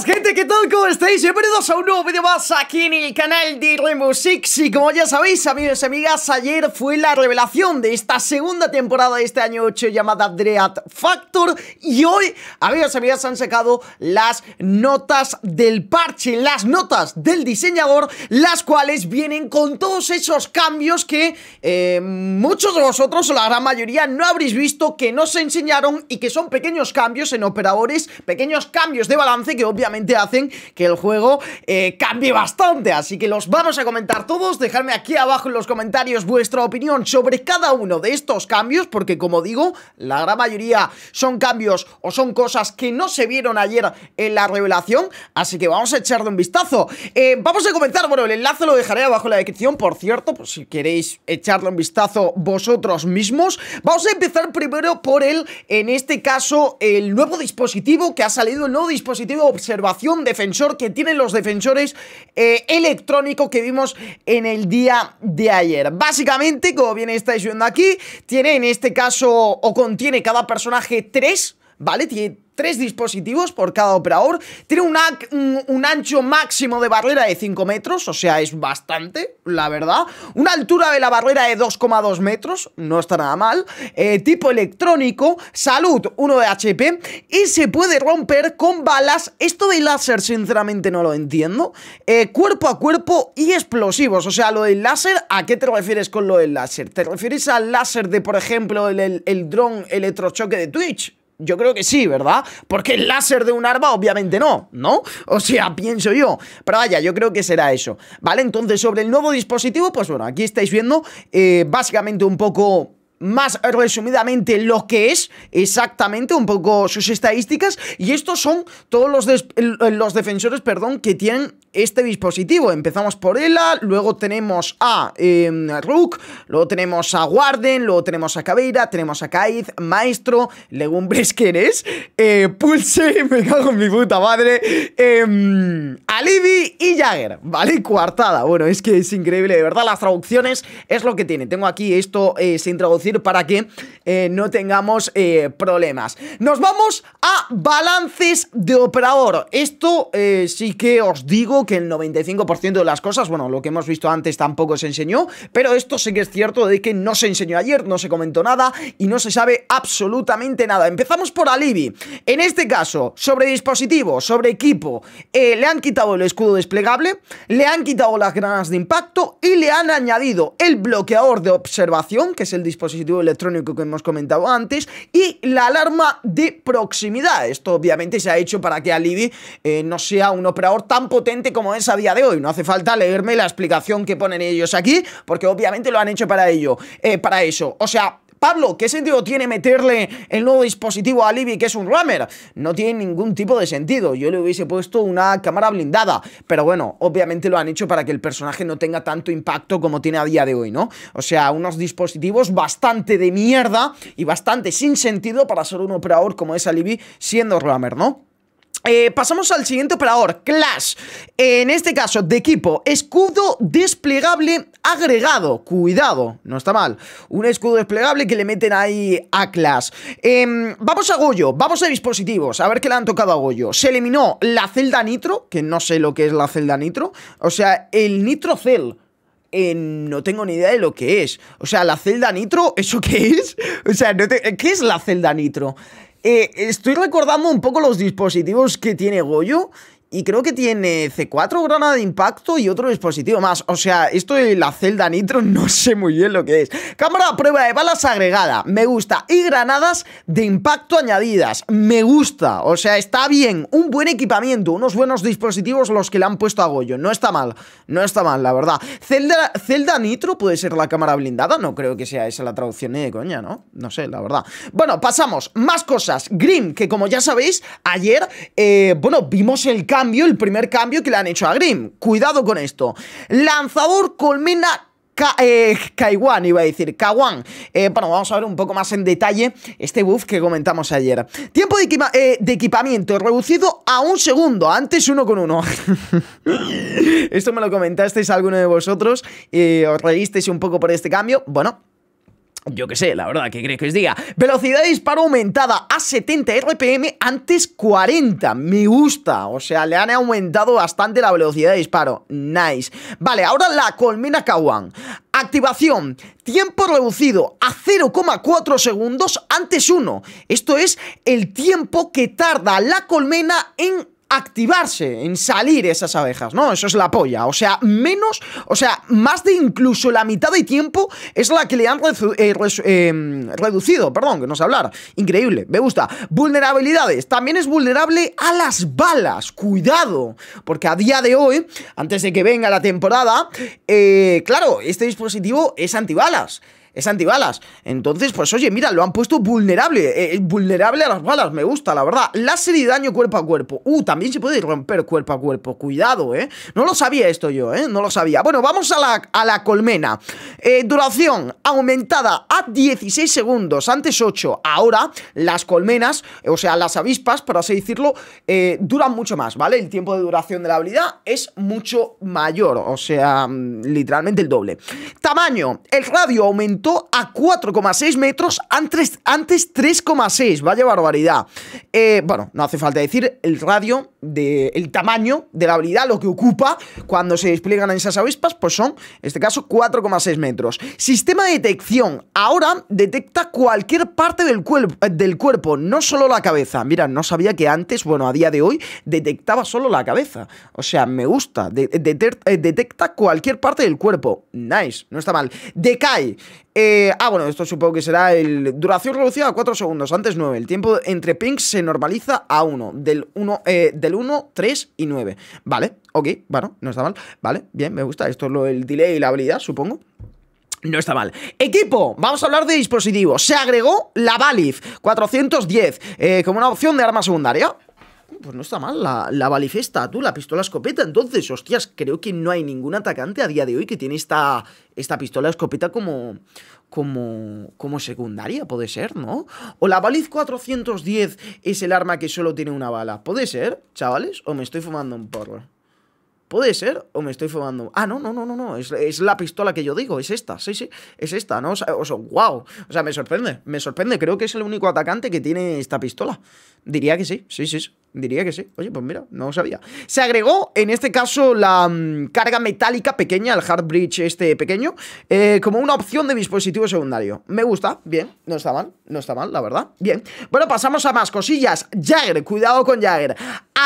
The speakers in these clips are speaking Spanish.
gente, ¿qué tal? ¿Cómo estáis? Bienvenidos a un nuevo vídeo más aquí en el canal de Remusix Y como ya sabéis, amigos y amigas, ayer fue la revelación de esta segunda temporada de este año 8 llamada Dread Factor Y hoy, amigos y amigas, han sacado las notas del parche, las notas del diseñador Las cuales vienen con todos esos cambios que eh, muchos de vosotros, o la gran mayoría, no habréis visto Que no se enseñaron y que son pequeños cambios en operadores, pequeños cambios de balance que obviamente hacen que el juego eh, cambie bastante. Así que los vamos a comentar todos. Dejadme aquí abajo en los comentarios vuestra opinión sobre cada uno de estos cambios, porque como digo, la gran mayoría son cambios o son cosas que no se vieron ayer en la revelación. Así que vamos a echarle un vistazo. Eh, vamos a comenzar, bueno, el enlace lo dejaré abajo en la descripción, por cierto, pues si queréis echarle un vistazo vosotros mismos. Vamos a empezar primero por el, en este caso, el nuevo dispositivo que ha salido, el nuevo dispositivo observación defensor que tienen los defensores eh, Electrónicos que vimos en el día de ayer. Básicamente, como bien estáis viendo aquí, tiene en este caso o contiene cada personaje tres ¿vale? Tiene tres dispositivos por cada operador. Tiene un, ancho máximo de barrera de 5 metros, o sea, es bastante, la verdad. Una altura de la barrera de 2,2 metros, no está nada mal. Eh, tipo electrónico, salud, 1 de HP. Y se puede romper con balas. Esto de láser, sinceramente, no lo entiendo. Eh, cuerpo a cuerpo y explosivos. O sea, lo del láser, ¿a qué te refieres con lo del láser? ¿Te refieres al láser de, por ejemplo, el, el, el dron electrochoque de Twitch? Yo creo que sí, ¿verdad? Porque el láser de un arma, obviamente no, ¿no? O sea, pienso yo. Pero vaya, yo creo que será eso, ¿vale? Entonces, sobre el nuevo dispositivo, pues bueno, aquí estáis viendo eh, básicamente un poco más resumidamente lo que es exactamente, un poco sus estadísticas. Y estos son todos los, los defensores, perdón, que tienen este dispositivo. Empezamos por Ela, luego tenemos a em, Rook, luego tenemos a Warden, luego tenemos a cabeira tenemos a Kaiz, Maestro, Legumbres, ¿quién es? Eh, Pulse, me cago en mi puta madre, em, Alibi y Jagger, ¿vale? cuartada, bueno, es que es increíble, de verdad, las traducciones es lo que tiene. Tengo aquí esto eh, sin traducir para que eh, no tengamos problemas. Nos vamos a balances de operador. Esto sí que os digo que el 95% de las cosas, bueno, lo que hemos visto antes tampoco se enseñó, pero esto sí que es cierto de que no se enseñó ayer, no se comentó nada y no se sabe absolutamente nada. Empezamos por Alibi. En este caso, sobre dispositivo, sobre equipo, eh, le han quitado el escudo desplegable, le han quitado las granas de impacto y le han añadido el bloqueador de observación, que es el dispositivo electrónico que hemos comentado antes, y la alarma de proximidad. Esto obviamente se ha hecho para que Alibi eh, no sea un operador tan potente como es a día de hoy. No hace falta leerme la explicación que ponen ellos aquí, porque obviamente lo han hecho para ello, eh, para eso. O sea, Pablo, ¿qué sentido tiene meterle el nuevo dispositivo a Libby que es un rammer? No tiene ningún tipo de sentido. Yo le hubiese puesto una cámara blindada. Pero bueno, obviamente lo han hecho para que el personaje no tenga tanto impacto como tiene a día de hoy, ¿no? O sea, unos dispositivos bastante de mierda y bastante sin sentido para ser un operador como es a Libby siendo rammer, ¿no? Eh, pasamos al siguiente operador, Clash. En este caso, de equipo, escudo desplegable agregado. Cuidado, no está mal. Un escudo desplegable que le meten ahí a Clash. Em, vamos a Goyo, vamos a dispositivos, a ver qué le han tocado a Goyo. Se eliminó la celda nitro, que no sé lo que es la celda nitro. O sea, el nitro eh, no tengo ni idea de lo que es. O sea, la celda nitro, ¿eso qué es? O sea, ¿qué es la celda nitro? Eh, estoy recordando un poco los dispositivos que tiene Goyo y creo que tiene C4 granada de impacto y otro dispositivo más. O sea, esto de la celda nitro no sé muy bien lo que es. Cámara a prueba de balas agregada, me gusta. Y granadas de impacto añadidas, me gusta. O sea, está bien. Un buen equipamiento, unos buenos dispositivos los que le han puesto a Goyo. No está mal, no está mal, la verdad. Celda, celda nitro puede ser la cámara blindada, no creo que sea esa la traducción ni de coña, ¿no? No sé, la verdad. Bueno, pasamos. Más cosas. Grim, que como ya sabéis, ayer, eh, bueno, vimos el cambio el primer cambio que le han hecho a Grim Cuidado con esto. Lanzador Colmena eh, Kaiwan, iba a decir, Kawan. Eh, bueno, vamos a ver un poco más en detalle este buff que comentamos ayer. Tiempo de, eh, equipamiento reducido a un segundo, antes uno con uno. Esto me lo comentasteis alguno de vosotros, os reísteis un poco por este cambio. Bueno, yo qué sé, la verdad, ¿qué crees que os diga? Velocidad de disparo aumentada a 70 RPM antes 40. Me gusta. O sea, le han aumentado bastante la velocidad de disparo. Nice. Vale, ahora la colmena Kawan. Activación. Tiempo reducido a 0,4 segundos antes 1. Esto es el tiempo que tarda la colmena en activarse, en salir esas abejas, ¿no? Eso es la polla. O sea, menos, o sea, más de incluso la mitad de tiempo es la que le han eh, em, reducido, perdón, que no sé hablar. Increíble, me gusta. Vulnerabilidades, también es vulnerable a las balas, cuidado, porque a día de hoy, antes de que venga la temporada, eh, claro, este dispositivo es antibalas es antibalas. Entonces, pues oye, mira, lo han puesto vulnerable, eh, vulnerable a las balas, me gusta, la verdad. Láser y daño cuerpo a cuerpo. Uh, también se puede romper cuerpo a cuerpo, cuidado, ¿eh? No lo sabía esto yo, ¿eh? No lo sabía. Bueno, vamos a la, a la colmena. Eh, duración aumentada a 16 segundos, antes 8. Ahora, las colmenas, o sea, las avispas, por así decirlo, eh, duran mucho más, ¿vale? El tiempo de duración de la habilidad es mucho mayor, o sea, mm, literalmente el doble. Tamaño, el radio aumenta a 4,6 metros antes, antes 3,6. Vaya barbaridad. Eh, bueno, no hace falta decir el radio, de, el tamaño de la habilidad, lo que ocupa cuando se despliegan esas avispas, pues son, en este caso, 4,6 metros. Sistema de detección. Ahora detecta cualquier parte del, del cuerpo, no solo la cabeza. Mira, no sabía que antes, bueno, a día de hoy, detectaba solo la cabeza. O sea, me gusta. Eh, detecta cualquier parte del cuerpo. Nice, no está mal. Decae. Eh, ah, bueno, esto supongo que será el... Duración reducida a 4 segundos, antes 9. El tiempo entre pings se normaliza a 1. Del 1, eh, del 1 3 y 9. Vale, ok, bueno, no está mal. Vale, bien, me gusta. Esto es lo, el delay y la habilidad, supongo. No está mal. Equipo, vamos a hablar de dispositivos. Se agregó la Valif 410 eh, como una opción de arma secundaria pues no está mal la, la balifesta, tú, la pistola escopeta. Entonces, hostias, creo que no hay ningún atacante a día de hoy que tiene esta, esta pistola escopeta como, como, como secundaria, puede ser, ¿no? O la baliz 410 es el arma que solo tiene una bala. ¿Puede ser, chavales? ¿O me estoy fumando un porro? ¿Puede ser? ¿O me estoy fumando? Ah, no, no, no, no, no. Es, es, la pistola que yo digo. Es esta, sí, sí. Es esta, ¿no? O sea, o sea, wow. O sea, me sorprende. Me sorprende. Creo que es el único atacante que tiene esta pistola. Diría que sí, sí, sí. Diría que sí. Oye, pues mira, no lo sabía. Se agregó, en este caso, la mm, carga metálica pequeña, el bridge este pequeño, eh, como una opción de dispositivo secundario. Me gusta, bien, no está mal, no está mal, la verdad. Bien. Bueno, pasamos a más cosillas. Jagger, cuidado con Jagger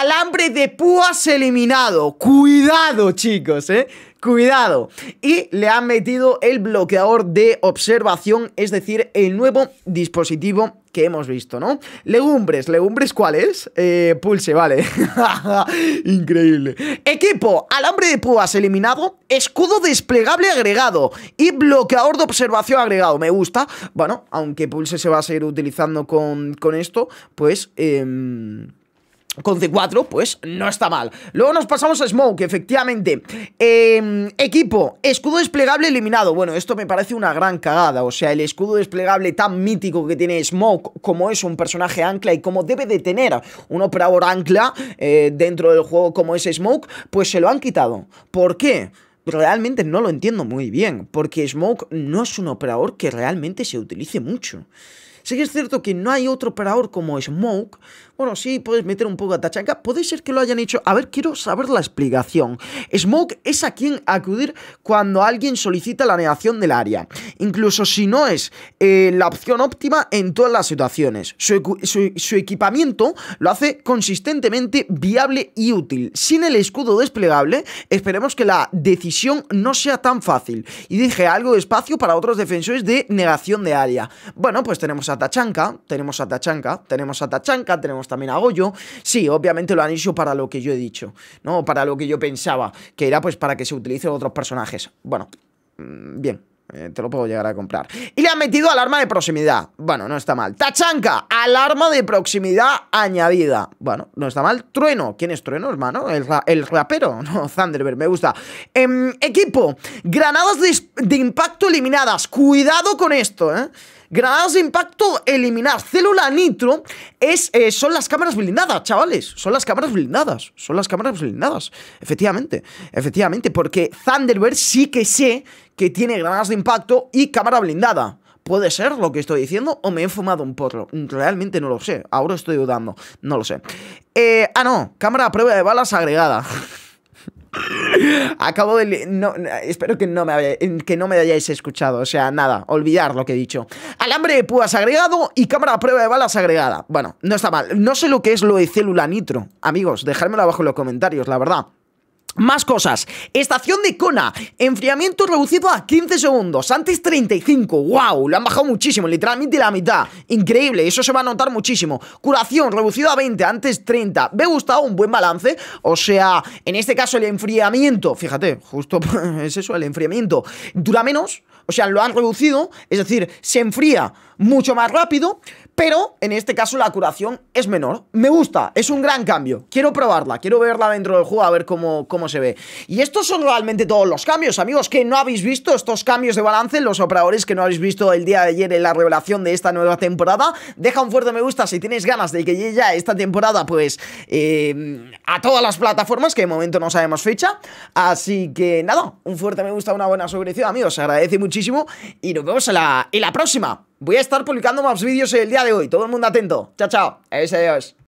alambre de púas eliminado. Cuidado, chicos, ¿eh? Cuidado. Y le han metido el bloqueador de observación, es decir, el nuevo dispositivo que hemos visto, ¿no? Legumbres, legumbres, ¿cuál es? Eh, pulse, vale. Increíble. Equipo, alambre de púas eliminado, escudo desplegable agregado y bloqueador de observación agregado. Me gusta. Bueno, aunque pulse se va a seguir utilizando con, con esto, pues... Eh, con C4, pues no está mal. Luego nos pasamos a Smoke, efectivamente. Em, equipo, escudo desplegable eliminado. Bueno, esto me parece una gran cagada. O sea, el escudo desplegable tan mítico que tiene Smoke, como es un personaje ancla y como debe de tener un operador ancla eh, dentro del juego como es Smoke, pues se lo han quitado. ¿Por qué? realmente no lo entiendo muy bien, porque Smoke no es un operador que realmente se utilice mucho. Sí que es cierto que no hay otro operador como Smoke, bueno, sí, puedes meter un poco a Tachanka. Puede ser que lo hayan hecho. A ver, quiero saber la explicación. Smoke es a quien acudir cuando alguien solicita la negación del área. Incluso si no es eh, la opción óptima en todas las situaciones. Su, equipamiento lo hace consistentemente viable y útil. Sin el escudo desplegable, esperemos que la decisión no sea tan fácil. Y dije algo de espacio para otros defensores de negación de área. Bueno, pues tenemos a Tachanka, tenemos a Tachanka, tenemos a Tachanka, tenemos también hago yo, sí, obviamente lo han hecho para lo que yo he dicho, ¿no? Para lo que yo pensaba, que era pues para que se utilicen otros personajes. Bueno, mm, bien, eh, te lo puedo llegar a comprar. Y le han metido alarma de proximidad. Bueno, no está mal. tachanca alarma de proximidad añadida. Bueno, no está mal. Trueno, ¿quién es Trueno, hermano? El, rapero, no, Thunderbird, me gusta. Em, equipo, granadas de, de impacto eliminadas. Cuidado con esto, ¿eh? Granadas de impacto, eliminar. Célula nitro es, eh, son las cámaras blindadas, chavales. Son las cámaras blindadas. Son las cámaras blindadas. Efectivamente. Efectivamente. Porque Thunderbird sí que sé que tiene granadas de impacto y cámara blindada. ¿Puede ser lo que estoy diciendo o me he fumado un porro? Realmente no lo sé. Ahora estoy dudando. No lo sé. Eh, ah, no. Cámara a prueba de balas agregada. Acabo de... No, espero que no, me que no me hayáis escuchado. O sea, nada, olvidar lo que he dicho. Alambre de púas agregado y cámara a prueba de balas agregada. Bueno, no está mal. No sé lo que es lo de célula nitro. Amigos, dejármelo abajo en los comentarios, la verdad. Más cosas. Estación de Kona. Enfriamiento reducido a 15 segundos. Antes 35. ¡Wow! Lo han bajado muchísimo. Literalmente la mitad. Increíble. Eso se va a notar muchísimo. Curación reducido a 20. Antes 30. Me ha gustado un buen balance. O sea, en este caso el enfriamiento. Fíjate, justo es eso, el enfriamiento. Dura menos. O sea, lo han reducido. Es decir, se enfría mucho más rápido. Pero en este caso la curación es menor. Me gusta, es un gran cambio. Quiero probarla, quiero verla dentro del juego a ver cómo, cómo se ve. Y estos son realmente todos los cambios, amigos, que no habéis visto estos cambios de balance, los operadores que no habéis visto el día de ayer en la revelación de esta nueva temporada. Deja un fuerte me gusta si tienes ganas de que llegue ya esta temporada, pues eh, a todas las plataformas, que de momento no sabemos fecha. Así que nada, un fuerte me gusta, una buena suscripción, amigos. Se agradece muchísimo y nos vemos en la, en la próxima. Voy a estar publicando más vídeos el día de hoy. Todo el mundo atento. Chao, chao. Adiós, adiós.